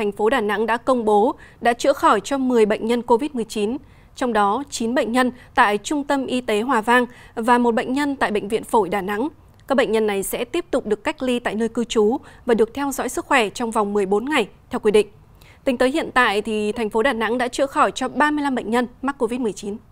thành phố Đà Nẵng đã công bố đã chữa khỏi cho 10 bệnh nhân COVID-19, trong đó 9 bệnh nhân tại Trung tâm Y tế Hòa Vang và một bệnh nhân tại Bệnh viện Phổi Đà Nẵng. Các bệnh nhân này sẽ tiếp tục được cách ly tại nơi cư trú và được theo dõi sức khỏe trong vòng 14 ngày theo quy định. Tính tới hiện tại thì thành phố Đà Nẵng đã chữa khỏi cho 35 bệnh nhân mắc COVID-19.